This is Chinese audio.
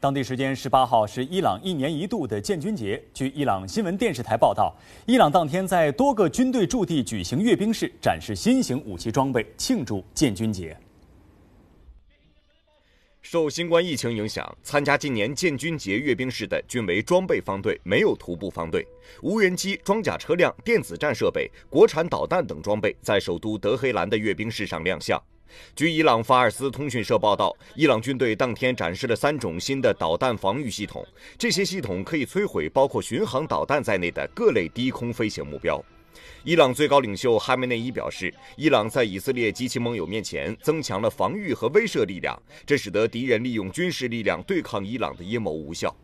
当地时间十八号是伊朗一年一度的建军节。据伊朗新闻电视台报道，伊朗当天在多个军队驻地举行阅兵式，展示新型武器装备，庆祝建军节。受新冠疫情影响，参加今年建军节阅兵式的均为装备方队，没有徒步方队。无人机、装甲车辆、电子战设备、国产导弹等装备在首都德黑兰的阅兵式上亮相。据伊朗法尔斯通讯社报道，伊朗军队当天展示了三种新的导弹防御系统，这些系统可以摧毁包括巡航导弹在内的各类低空飞行目标。伊朗最高领袖哈梅内伊表示，伊朗在以色列及其盟友面前增强了防御和威慑力量，这使得敌人利用军事力量对抗伊朗的阴谋无效。